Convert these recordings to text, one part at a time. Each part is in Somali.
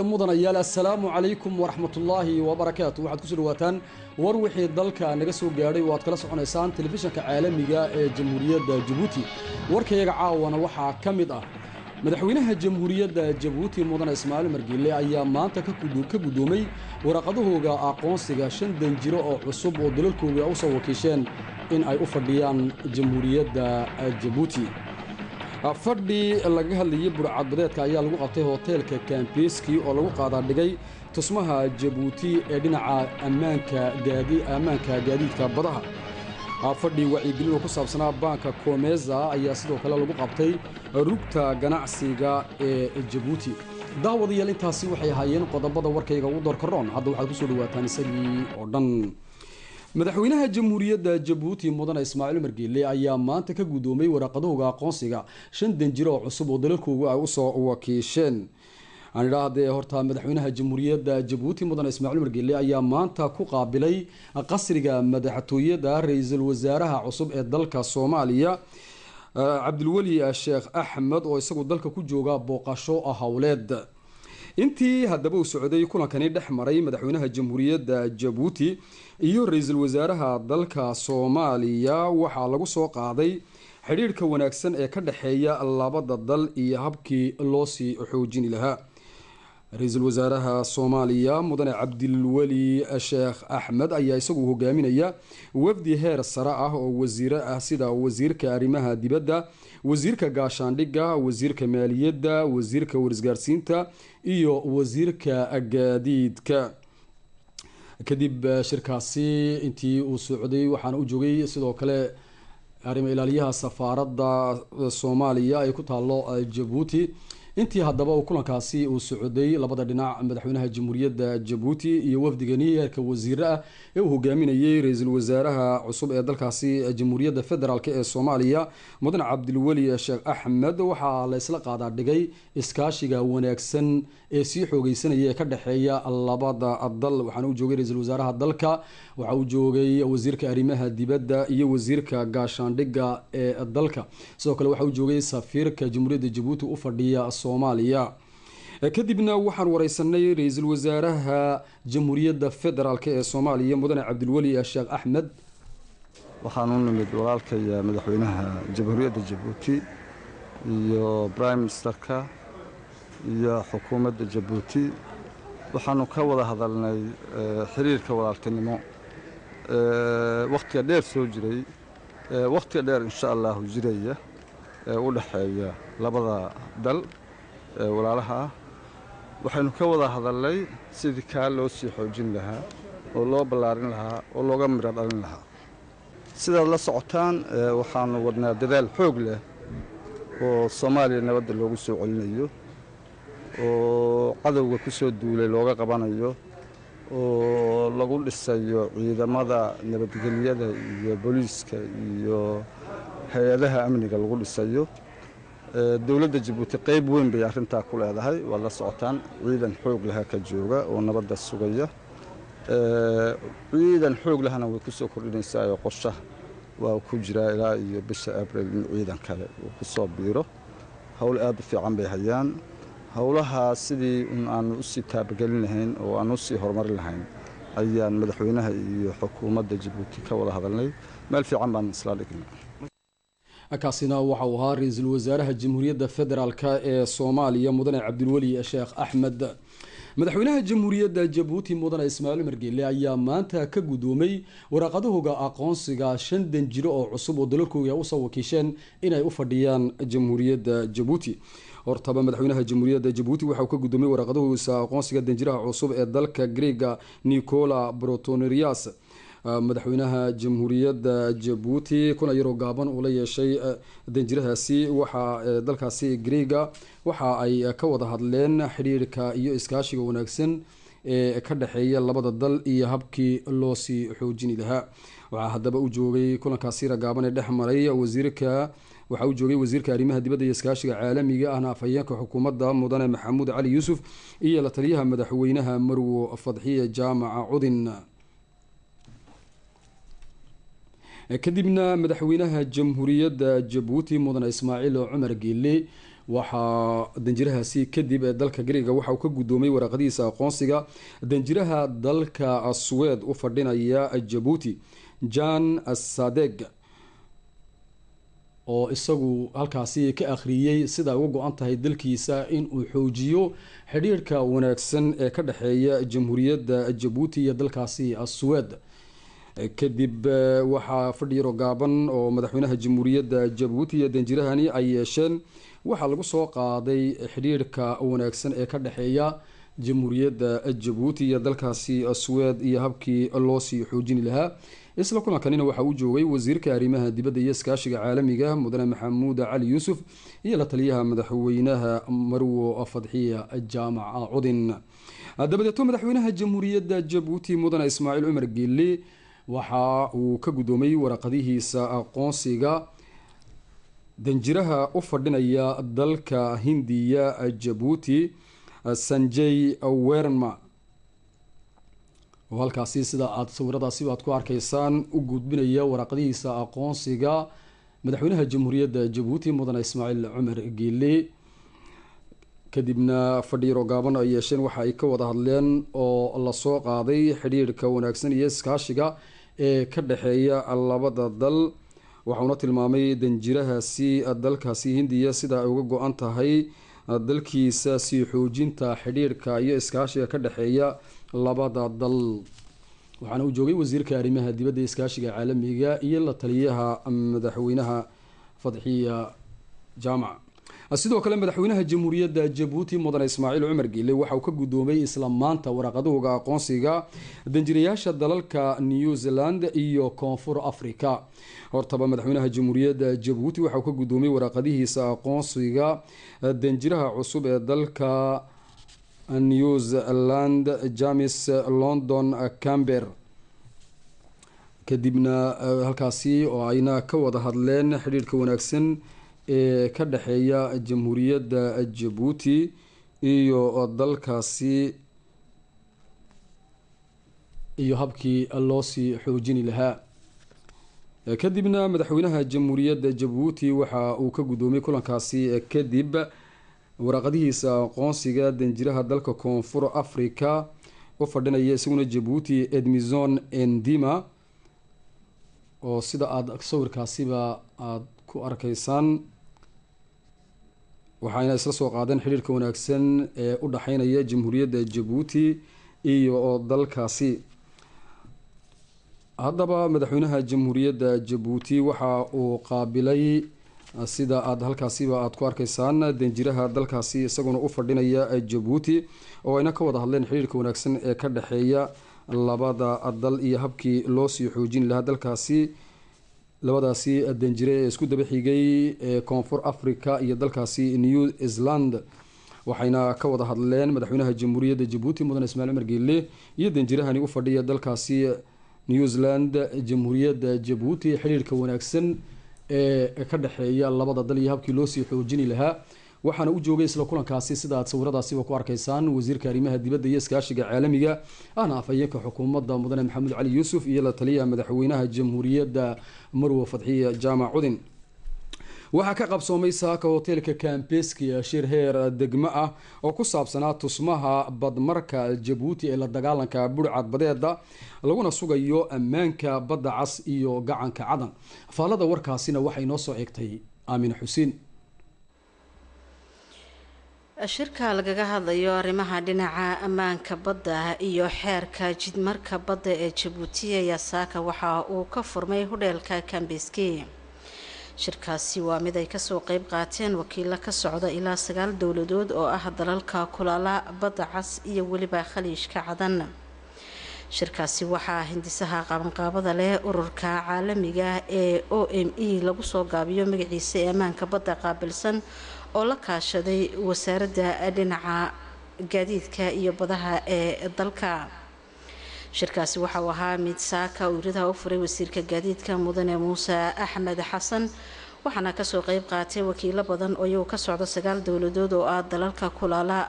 iyo mudanayaal assalaamu calaykum waraxmatullaahi wabarakaatu waxaad ku soo dhawaataan war wixii dalka naga soo gaadhay oo aad kala soconaysaan telefishanka caalamiga ah ee jamhuuriyadda jabuuti warkayaga caawana waxaa ka mid ah madaxweynaha jamhuuriyadda jabuuti mudane ismaaciil margiile ayaa maanta ka guddoomay waraqadahooga aqoonsiga shan danjiro oo cusub oo dalalkooda u soo wakiisheen in ay u fadhiyaan jamhuuriyadda jabuuti Ah, fadhii laga hadlayay burcadbadeedka ayaa lagu qabtay hoteelka kambiiskii oo lagu dhigay tusmaha jabuuti ee dhinaca ammaanka gaadiidka badaha ah, fadhii wacyigelin oo ku saabsanaa baanka komeza ayaa sidoo kale lagu qabtay rugta ganacsiga ee jabuuti daawadayaal intaasi waxay ahaayeen qodobada warkayga ugu doorkaroon hadda waxaad ku soo dhawaataan isagii oo dhan madaxweynaha jamhuuriyadda jabuuti mudane ismaaciil margeele ayaa maanta ka guddoomay waraaqadahooga aqoonsiga shan danjir oo cusub oo dalalkooga ay usoo wakiisheen anidhaa haddee horta madaxweynaha jamhuuriyadda jabuuti mudane ismaaciil margeele ayaa maanta ku qaabilay qasriga madaxtooyada ra-iisul wasaaraha cusub ee dalka soomaaliya cabdilweli sheekh axmed oo isagu dalka ku jooga booqasho howleed intii haddaba uu socday kulankani dhex maray madaxweynaha jamhuuriyadda jabuuti iyo ra-iisul wasaaraha dalka soomaaliya waxaa lagu soo qaaday xidhiirhka wanaagsan ee ka dhexeeya labada dal iyo habkii loo sii xoojini lahaa ra-iisul wasaaraha soomaaliya mudane cabdilweli eh, sheekh axmed ayaa isagu hogaaminaya wafdi heer sare ah oo wasiiro ah sida wasiirka arrimaha dibadda wasiirka gaashaandhigga wasiirka maaliyadda wasiirka warisgaarsiinta iyo wasiirka gaadiidka kadib eh, shirkaasi intii uu socday waxaana u joogay sidoo kale arrimo ilaaliyaha safaaradda soomaaliya ay ku taalo eh, jabuuti intii haddaba uu kulankaasi uu socday labada dhinac madaxweynaha jamhuuriyadda jabuuti iyo wafdiga niyeerka wasiire ah ee uu hogaaminayey ra-iisul wasaaraha cusub ee dalkaasi jamhuuriyadda federaalk ee soomaaliya mudane cabdilweli sheekh axmed waxaa la laysla qaadaa dhigay iskaashiga wanaagsan ee sii xoogeysanaya ee ka dhexeeya labada dal waxaana uu joogay ra-iisul wasaaraha dalka waxa uu joogay wasiirka arrimaha dibadda iyo wasiirka gaashaandhigga ee dalka sidoo kale waxa uu joogay safiirka jamhuuriyadda jabuuti u fadhiya soomaaliya e, kadibna waxaan wareysanay ra-iisul wasaaraha jamhuuriyadda federaalk ee soomaaliya mudane cabdilweli sheekh axmed waxaan u nimid walaalkaya madaxweynaha jamhuuriyadda jabuuti iyo brime ministerka iyo xukuumadda jabuuti waxaanu ka wada hadalnay e, xiriirka walaaltinimo e, wakhtiga dheer soo jiray wakhtiga dheer insha allaahu jiraya ee u dhexeeya labada dal walaalaha ah waxaynu ka wada hadalnay sidii kaa loo sii xoojin lahaa oo loo ballaarin lahaa oo looga miro dhalin lahaa sidaad la socotaan waxaanu wadnaa dadaal xoog leh oo soomaaliya nabadda loogu soo celinayo oo cadowga ku soo duulay looga qabanayo oo lagu dhisayo ciidamada nabadgelyada iyo booliiska iyo hay-adaha amniga lagu dhisayo dowladda jabuuti qayb weyn bay arintaa ku leedahay waa la socotaan ciidan xoog laha ka jooga oo nabadda sugaya ciidan xoog lahana way kusoo kordhinaysaa oo qosha waa ku jiraa ilaa iyo bisha abril in ciidan kale uu ku soo biiro howl aad u fiican bay hayaan howlahaa sidii un aanu usii taabagelin lahayn oo aanu usii horumarin lahayn ayaan madaxweynaha iyo xukuumadda jabuuti ka wada hadalnay meel fiican baan isla dhignay kaasina waxa uu ahaa ra-iisul wasaaraha jamhuuriyadda federaalk ee soomaaliya mudane cabdilweli sheekh axmed madaxweynaha jamhuuriyadda jabuuti mudane ismaaciil margeele ayaa maanta ka gudoomay waraaqadahooga aqoonsiga shan danjiro oo cusub oo dalalkooga usoo wakiisheen inay u fadhiyaan jamhuuriyadda jabuuti hortaba madaxweynaha jamhuuriyadda jabuuti waxauu ka gudoomay waraaqadahoogisa aqoonsiga danjiraha cusub ee dalka greega nicola brotonerias Ah, madaxweynaha jamhuuriyadda jabuuti kuna yaroo gaaban uu la yeeshay ah, danjirahaasi waxaa eh, dalkaasi greega waxa ay eh, ka wada hadleen xidhiirka iyo iskaashiga wanaagsan ee ka dhexeeya labada dal iyo habkii loo sii xoojini lahaa waxaa haddaba u joogay kulankaasi ragaaban ee dhex maray wasiirka waxaa u joogay wasiirka arrimaha dibadda iyo iskaashiga caalamiga ahna afhayeenka xukuumadda mudane maxamuud cali yuusuf iyo la taliyaha madaxweynaha marwo fadxiye jaamaca cudin kadibna madaxweynaha jamhuuriyadda jabuuti mudane ismaaciil cumar geele waxaa danjirahaasi kadib ee dalka greega waxa uu ka guddoomiyey waraaqadiisa aqoonsiga danjiraha dalka asweed u fadhinaya jabuuti jan sadeg oo isagu halkaasi ka akhriyey sida uga go-an tahay dalkiisa in uu xoojiyo xidhiirka wanaagsan ee ka dhexeeya jamhuuriyadda jabuuti iyo dalkaasi asweed Eh, kadib eh, waxaa fadhi gaaban oo madaxweynaha jamhuuriyadda jabuuti iyo danjirahani ay yeesheen waxaa lagu soo qaaday xidhiirhka wanaagsan ee ka dhexeeya jamhuuriyadda jabuuti iyo dalkaasi suweed iyo habkii loo sii xoojini lahaa isla kulankanina waxaa u joogay wasiirka arrimaha dibadda iyo iskaashiga caalamiga ah, mudane maxamuud cali yuusuf iyo la taliyaha madaxweynaha marwo fadxiya jaamac cudin ah, dabadeeto madaxweynaha jamhuuriyadda jabuuti mudane ismaaciil cumar geeli waxa uu ka guddoomay waraqadihiisa aqoonsiga danjiraha u fadhinaya dalka hindiya jabuuti sanjay werma oo halkaasi sida aad sawiradaasi aad ku arkaysaan u gudbinaya waraqadihiisa aqoonsiga madaxweynaha jamhuuriyadda jabuuti mudane ismaaciil cumar geele kadibna fadhi gaaban ay yeesheen waxa ay ka wada hadleen oo lasoo qaaday xidhiirhka wanaagsan iyo iskaashiga ee ka dhexeeya labada dal waxauna tilmaamay danjirahaasi ah, dalkaasi hindiya sida ay uga go-an tahay ah, dalkiisa sii xoojinta xidhiirka iyo iskaashiga ka dhexeeya labada dal waxaana uu joogay wasiirka arrimaha dibadda iskaashiga caalamiga iyo la taliyaha madaxweynaha fadxiya jaamac sidoo kale madaxweynaha jamhuuriyadda jabuuti mudane ismaaciil cumar geele waxa uu ka gudoomay isla maanta waraqadahooga aqoonsiga danjirayaasha dalalka new zealand iyo koonfur africa hortaba madaxweynaha jamhuuriyadda jabuuti waxa uu ka guddoomay waraqadihiisa aqoonsiga danjiraha cusub ee dalka new zealand james london camber kadibna halkaasi oo ayna ka wada hadleen xidhiirka wanaagsan ee ka dhexeeya jamhuuriyadda jabuuti iyo dalkaasi iyo habkii loo sii xoojini lahaa kadibna madaxweynaha jamhuuriyadda jabuuti waxa uu ka guddoomiyey kulankaasi kadib waraqadihiisa aqoonsiga danjiraha dalka koonfur africa u fadhinaya isaguna jabuuti edmison endima oo sida aada sawirkaasiba aada ku arkaysaan waxayna isla soo qaadeen xidhiirka wanaagsan ee u dhexeynaya jamhuuriyadda jabuuti iyo dalkaasi haddaba madaxweynaha jamhuuriyadda jabuuti waxa uu qaabilay ah, sida aada halkaasiba aada ku arkaysaan danjiraha dalkaasi isaguna u fadhinaya jabuuti oo ayna ka wada hadleen xidhiirka wanaagsan ee ka dhexeeya labada dal iyo habkii loo sii xoojin lahaa dalkaasi labadaasi danjire ee isku daba xigay ee koonfur africa iyo dalkaasi new zealand waxayna ka wada hadleen madaxweynaha jamhuuriyadda jabuuti mudane ismaaiil cumar geelle iyo danjirahani u fadhiya dalkaasi new zealand jamhuuriyadda jabuuti xiriirka wanaagsan ee ka dhexeeya labada dal iyo habkii loo sii xoojini lahaa waxaana u joogay isla kulankaasi sida sawiradaasiba ku arkaysaan wasiirka arrimaha dibadda iyo iskaashiga caalamiga ahna afhayeenka xukuumadda mudane maxamuud cali yuusuf iyo la taliyaha madaxweynaha jamhuuriyadda marwa fadxiya jaamac cudin waxaa ka qabsoomay saaka hoteelka kambeski shir heer degmo ah oo ku saabsanaa tusmaha badmarka jabuuti ee la dagaalanka burcad badeeda laguna sugayo ammaanka badda cas iyo gacanka cadan faallada warkaasina waxay noo soo eegtay aamine xuseen shirka lagaga hadlayo arrimaha dhinaca ammaanka badda iyo xeerka jidmarka badda ee jabuuti ayaa saaka waxa uu ka furmay hudheelka kambiski shirkaasi waa mid ay kasoo qeyb qaateen wakiilo ka socda ilaa sagaal dowladood oo ah dalalka kulaala badda cas iyo weliba khaliijka cadan shirkaasi waxaa hindisaha qabanqaabada leh ururka caalamiga ah ee o m e lagu soo gaabiyo magaciisa ee ammaanka badda qaabilsan oo la kaashaday wasaaradda dhinaca gaadiidka iyo badaha ee dalka shirkaasi waxa uu ahaa mid saaka uu ridaha u furay wasiirka gaadiidka mudane muuse axmed xasan waxaana kasoo qeyb qaatay wakiilo badan oo iyagu ka socda sagaal dowladood oo ah dalalka kulaala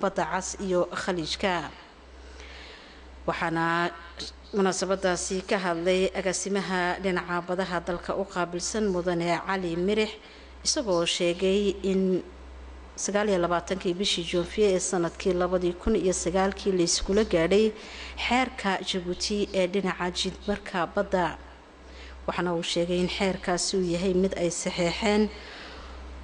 badda cas iyo khaliijka waxaana munaasabadaasi ka hadlay agaasimaha dhinaca badaha dalka u qaabilsan mudane cali mirix isagoo sheegay in sagaaliyo labaatankii bishii joonfiye ee sanadkii labadii kun iyo sagaalkii layskula gaadhay xeerka jabuuti ee dhinaca jidmarka badda waxaana uu sheegay in xeerkaasi uu yahay mid ay saxeexeen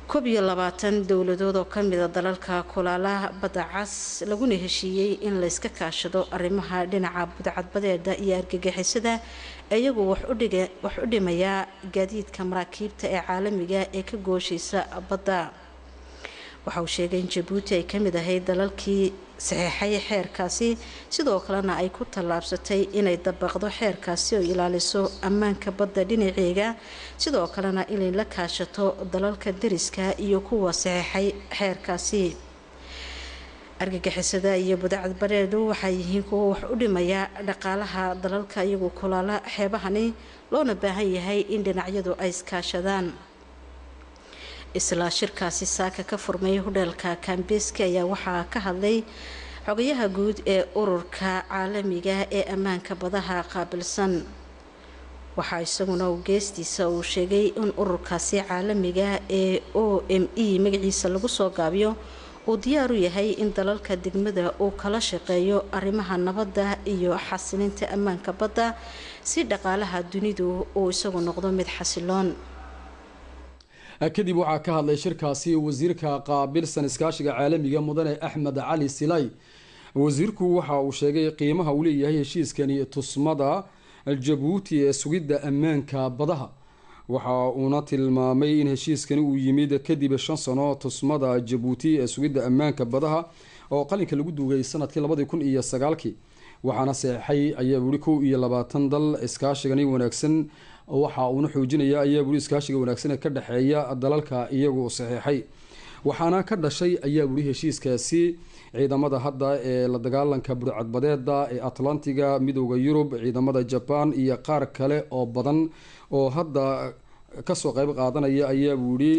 koob iyo labaatan dowladood oo kamida ah dalalka kulaalaha badda cas laguna heshiiyey in layska kaashado arrimaha dhinaca budcadbadeeda iyo argagixisada iyagu wax u dhimayaa gaadiidka maraakiibta ee caalamiga ee ka gooshaysa badda waxa uu sheegay in jabuuti ay ka mid ahayd dalalkii saxeexay xeerkaasi sidoo kalena ay ku tallaabsatay inay dabaqdo xeerkaasi oo ilaaliso ammaanka badda dhinaceega sidoo kalena inay la kaashato dalalka dariska iyo kuwa saxeexay xeerkaasi argagixisada iyo budaacad bareedu waxay yihiin kuwa wax u dhimaya dhaqaalaha dalalka iyagoo kulaala xeebahani loona baahan yahay in dhinacyadu ay iskaashadaan isla shirkaasi saaka ka furmay hudheelka kambiski ayaa waxaa ka hadlay xogayaha guud ee ururka caalamiga ah ee ammaanka badaha qaabilsan waxaa isaguna u geestiisa uu sheegay in ururkaasi caalamiga ah ee o m e magaciisa lagu soo gaabiyo uu diyaar u yahay in dalalka degmada uu kala shaqeeyo arrimaha nabadda iyo xasilinta ammaanka badda si dhaqaalaha dunidu uu isagu noqdo mid xasiloon kadib waxaa ka hadlay shirkaasi wasiirka qaabilsan iskaashiga caalamiga mudane axmed cali silay wasiirku waxa uu sheegay qiimaha uu leeyahay heshiiskani tusmada jabuuti ee sugidda ammaanka badaha waxa uuna tilmaamay in heshiiskani uu yimid kadib shan sano tusmada jabuuti ee sugidda ammaanka badaha oo qalinka lagu duugay sanadkii labadii kun iyo sagaalkii waxaana seexay ayaa buri kow iyo labaatan dal iskaashigani wanaagsan waxa uuna xoojinaya ayaa buri iskaashiga wanaagsan ee ka dhexeeya dalalka iyagu saxeexay waxaana ka dhashay ayaa wuri heshiiskaasi ciidamada hadda ee la dagaalanka burcadbadeeda ee atlantiga midooda yurub ciidamada jaban iyo qaar kale oo badan oo hadda kasoo qeyb qaadanaya ayaa buu yidhi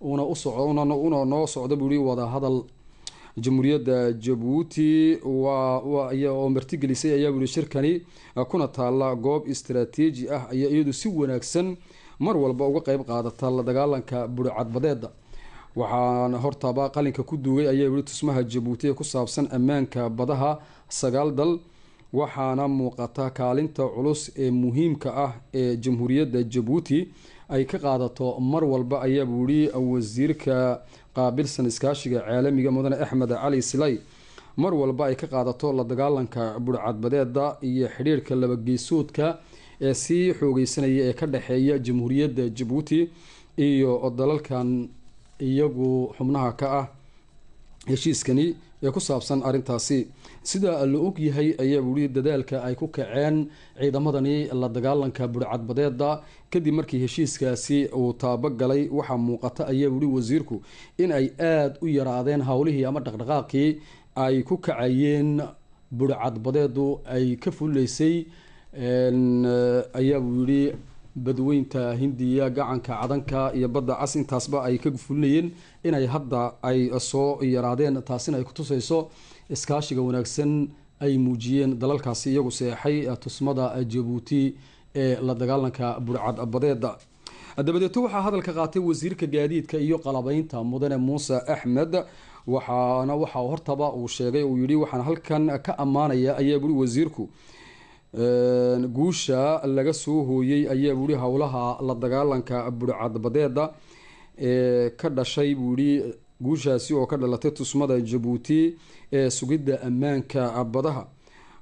una noo socda buuyi wadahadal jamhuuriyadda jabuuti oo martigelisay ayaa buuhi shirkani kuna taalla goob istaraatiiji ah ayaa iyadu si wanaagsan mar walba uga qeyb qaadata la dagaalanka burcadbadeeda waxaana hortaba qalinka ku duugay ayaa weli tusmaha jabuuti ee ku saabsan ammaanka badaha sagaal dal waxaana muuqata kaalinta culus ee muhiimka ah ee jamhuuriyadda jabuuti ay ka qaadato mar walba ayaa weli wasiirka qaabilsan iskaashiga caalamiga mudane axmed cali silay mar walba ay ka qaadato la dagaalanka burcadbadeeda iyo xidhiirka labageysoodka ee sii xoogeysanaya ee ka dhexeeya jamhuuriyadda jabuuti iyo dalalkan iyagu xubnaha ka ah heshiiskani ee ku saabsan arrintaasi sida la og yahay ayaa yihi dadaalka ay ku kaceen ciidamadani la dagaalanka burcadbadeeda kadib markii heshiiskaasi uu taabagalay waxaa muuqata ayaa yihi wasiirku in ay aada u yaraadeen howlihii ama dhaqdhaqaaqii ay ku kacayeen burcadbadeedu ay ka fullaysay ayaabuu yidhi badweynta hindiya gacanka cadanka iyo badda cas intaasba ay ka fulinayeen inay hadda ay soo yaraadeen taasina ay kutusayso iskaashiga wanaagsan ay muujiyeen dalalkaasi iyagu seexay eh, tusmada jabuuti ee la dagaalanka burcad badeeda dabadeeto waxaa hadalka qaatay wasiirka gaadiidka iyo qalabeynta mudane muuse axmed waxaana waxaa hortaba uu sheegay uu yidhi waxaan halkan ka ammaanaya ayaa buri wasiirku guusha laga soo hooyey ayaa buuhi howlaha la dagaalanka burcadbadeeda ee ka dhashay buuhi guushaasi oo ka dhalatay tusmada jabuuti ee sugidda ammaanka badaha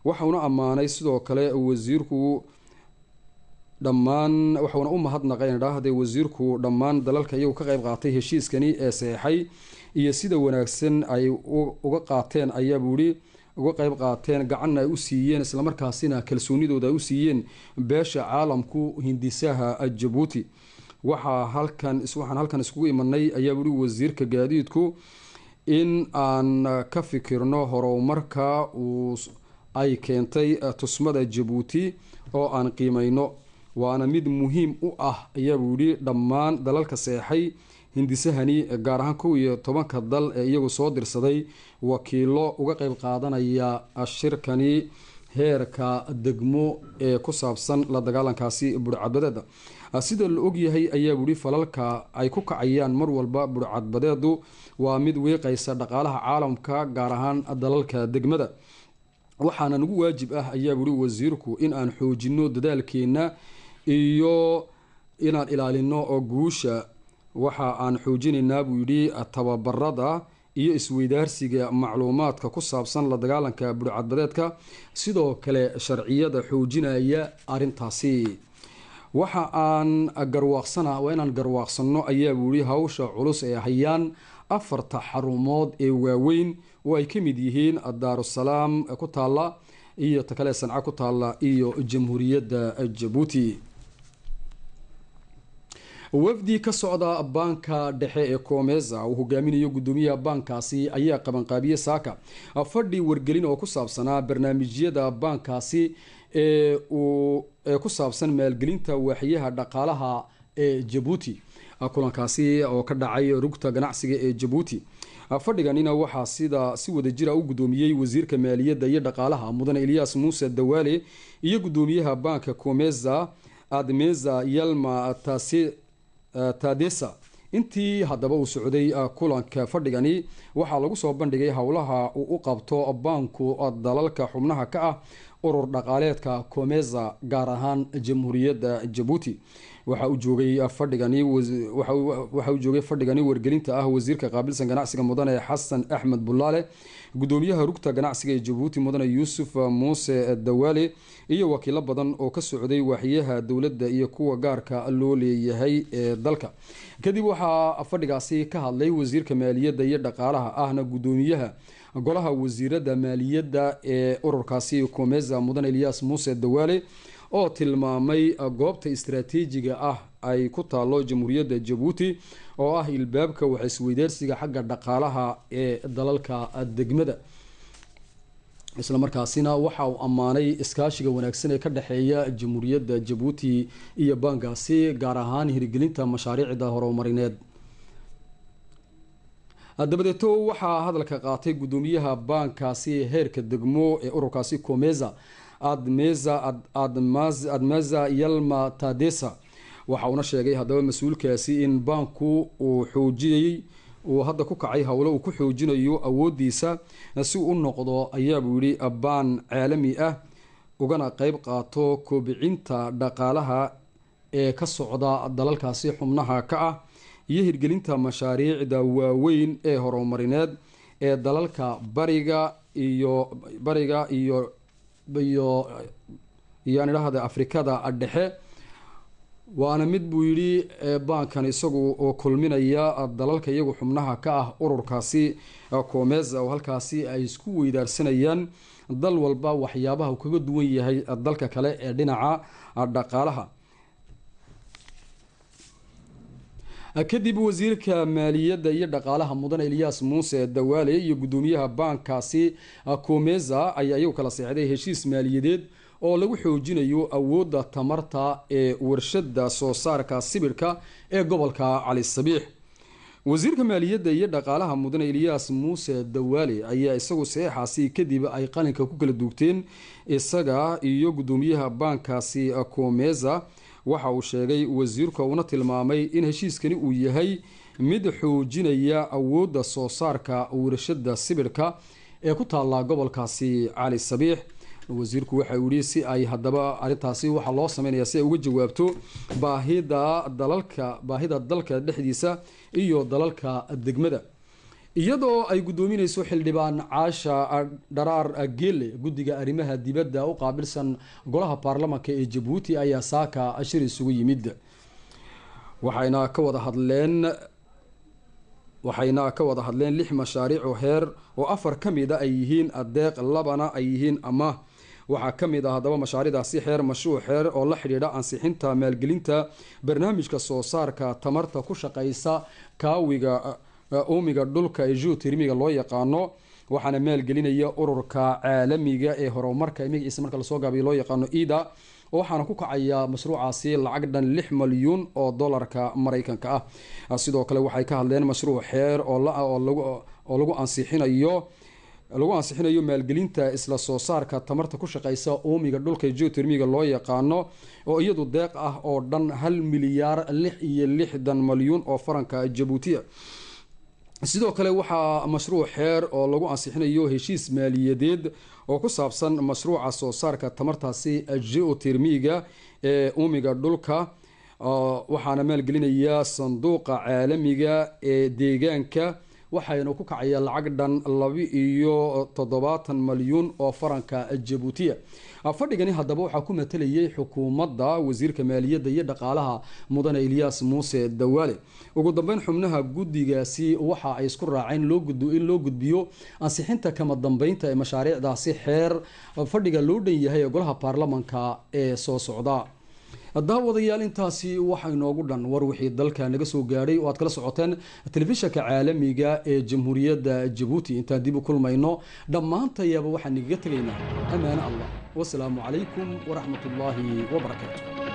waxauna ammaanay sidoo kale wasiirku dhammaan waxauna u mahadnaqayn dhaahday wasiirku dhammaan dalalka iyagu ka qeyb qaatay heshiiskani ee seexay iyo sida wanaagsan ay uga qaateen ayaa buuhi uga qeyb qaateen gacanna ay u siiyeen islamarkaasina kalsoonidooda ay u siiyeen beesha caalamku hindisaha jabuuti waxaa halkan waxaan halkan isugu imanay ayaa weli wasiirka gaadiidku in aan ka fikirno horumarka uu ay keentay eh, tusmada jabuuti oo aan qiimayno waana mid muhiim u ah ayaa buu dhammaan dalalka seexay hindisahani gaar ahaan kow iyo tobanka dal ee iyagu soo dirsaday wakiilo uga qeyb qaadanaya shirkani heerka degmo ee ku saabsan la dagaalankaasi burcadbadeeda sida la ogyahay ayaa weli falalka ay ku kacayaan mar walba burcadbadeedu waa mid wiiqaysa dhaqaalaha caalamka gaar ahaan dalalka degmada waxaana nagu waajib ah ayaa weli wasiirku in aan xoojino dadaalkeena iyo inaan ilaalino oo guusha waxa aan xoojinaynaa buu yidhi tababarada iyo isweydaarsiga macluumaadka ku saabsan la dagaalanka burcadbadeedka sidoo kale sharciyada xoojinaya arintaasi waxa aan garwaaqsana waa inaan garwaaqsano buu yidhi hawsha culus ee hayaan afarta xarumood ee waaweyn oo ay ka mid yihiin daarusalaam ku taalla iyo takale sanca ku taalla iyo jamhuuriyadda jabuuti wafdi ka socda banka dhexe ee koomeza uu hogaaminayo gudoomiyaha bankaasi ayaa qabanqaabiye saaka fadhi wargelin oo ku saabsanaa barnaamijyada baankaasi ee uu ku saabsan maalgelinta waaxyaha dhaqaalaha ee jabuuti kulankaasi oo ka dhacay rugta ganacsiga ee jabuuti fadhiganina waxaa sida si wada jira ah u gudoomiyey wasiirka maaliyadda iyo dhaqaalaha mudane eliyas muuse dawaale iyo gudoomiyaha banka koomeza admeza yalma tasi Eh, tadesa intii haddaba uu socday eh, kulanka fadhigani waxaa lagu soo bandhigay howlaha uu u qabto banku eh, dalalka xubnaha ka ah urur dhaqaaleedka comeza gaar ahaan jamhuuriyadda jabuuti waxa uu joogay fadhiganiwaxa uu joogay fadhigani wargelinta ah wasiirka qaabilsan ganacsiga mudane xasan axmed bulaale gudoomiyaha rugta ganacsiga ee jabuuti mudane yuusuf muuse dawaale iyo wakiilo badan oo ka socday waaxyaha dowladda iyo kuwa gaarka loo leeyahay ee dalka kadib waxaa fadhigaasi ka hadlay wasiirka maaliyadda iyo dhaqaalaha ahna gudoomiyaha golaha wasiiradda maaliyadda ee ururkaasi komeza mudan eliyas muuse dawaale oo tilmaamay goobta istaraatiijiga ah ay ku taalo jamhuuriyadda jabuuti oo ah ilbaabka wax-isweydaarsiga xagga dhaqaalaha ee dalalka degmada isla markaasina waxa uu ammaanay iskaashiga wanaagsan ee ka dhexeeya jamhuuriyadda jabuuti iyo bangaasi gaar ahaan hirgelinta mashaariicda horumarineed Ah, dabadeeto waxaa hadalka qaatay gudoomiyaha baankaasi heerka degmo ee ururkaasi komeza admeza yalma tadesa waxa uuna sheegay haddaba mas-uulkaasi in baanku uu xoojiyey uu hadda ku kacay howlo uu ku xoojinayo awoodiisa eh, si uu u noqdo ayaabuu yihi ah, baan caalami ah ugana qeyb qaato koobicinta dhaqaalaha ee ka socda dalalkaasi xubnaha ka ah iyo hirgelinta mashaariicda waaweyn ee horumarineed ee dalalka bariga iyo bariga iyo iyo iyaan idhaahda afrikada dhexe waana mid buu yidhi baankan isagu oo kulminaya dalalka iyagu xubnaha ka ah ururkaasi comeza oo halkaasi ay isku weydaarsanayaan dal walba waxyaabaha kaga duwan yahay dalka kale ee dhinaca dhaqaalaha kadib wasiirka maaliyadda iyo dhaqaalaha mudan eliyas muuse dawaale iyo guddoomiyaha baankaasi ah, komeza ayaa iyagu kala seexday heshiis maaliyadeed oo lagu xoojinayo awoodda tamarta ee warshada soo saarka sibirka ee gobolka cali sabiix wasiirka maaliyadda iyo dhaqaalaha mudane eliyas muuse dawaale ayaa isagu seexaasi kadib ay qalinka ku kala duugteen isaga iyo guddoomiyaha baankaasi ah, komeza waxa uu sheegay wasiirka una tilmaamay in heshiiskani uu yahay mid xoojinaya awoodda soo saarka warshada sibirhka ee ku taalla gobolkaasi cali sabiix wasiirku waxa uu yihi si ay haddaba arrintaasi waxaa loo sameynaya si ay uga jawaabto baahida dalalka baahida dalka dhexdiisa iyo dalalka degmada iyadoo ay guddoominayso xildhibaan caasha ah, dharaar ah, geele guddiga arrimaha dibadda u qaabilsan golaha baarlamanka ee jabuuti ayaa saaka shir isugu yimid waxayna ka wada hadleen waxayna ka wada hadleen lix mashaariic oo heer oo afar ka mid ah ay yihiin adeeq labana ay yihiin amaah waxaa ka mid ah haddaba mashaariicdaasi xeer mashruuc xeer oo la xidhiidha ansixinta maalgelinta barnaamijka soo saarka tamarta ku shaqeysa kaawiga uumiga dhulka ee jutirmiga loo yaqaano waxaana maalgelinaya ururka caalamiga ee horumarka magaciisa marka lasoo gaabiyo loo yaqaano ida waxaana ku kacayaa mashruucaasi lacag dhan lix malyuun oo dolarka maraykanka ah. ah sidoo kale waxay ka hadleen mashruuc xeer oo lagu ansixinayo lagu ansixinayo maalgelinta isla soo saarka tamarta ku shaqeysa uumiga dhulka geotermiga loo yaqaano oo iyadu deeq ah oo dhan hal milyaar lix iyo lixdan malyuun oo faranka jabuuti ah sidoo kale waxaa mashruuc xeer oo lagu ansixinayo heshiis maaliyadeed oo ku saabsan mashruuca soo saarka tamartaasi geotermiga ee uumiga dhulka waxaana maalgelinayaa sanduuqa caalamiga ee deegaanka waxaynu ku kacayeen lacag dhan laba iyo toddobaatan malyuun oo faranka jabuutiya ah, fadhigani haddaba waxaa ku matalayay xukuumadda wasiirka maaliyadda iyo dhaqaalaha mudane ilyaas muuse dawaale ugu dambeyn xubnaha guddigaasi waxa ay isku raaceen in loo gudbiyo ansixinta kama dambeynta ee mashaariicdaasi xeer ah, fadhiga loo dhan yahay ee golaha baarlamanka ee soo socda daawadayaal intaasi waxaa inoogu dhan war wixii dalka naga soo gaadhay oo aad kala socoteen telefishanka caalamiga ee jamhuuriyadda jabuuti intaan dib u kulmayno dhammaantayaaba waxaan nigaga tegaynaa amaano allah wasalaamu calaykum waraxmatullaahi wabarakaatu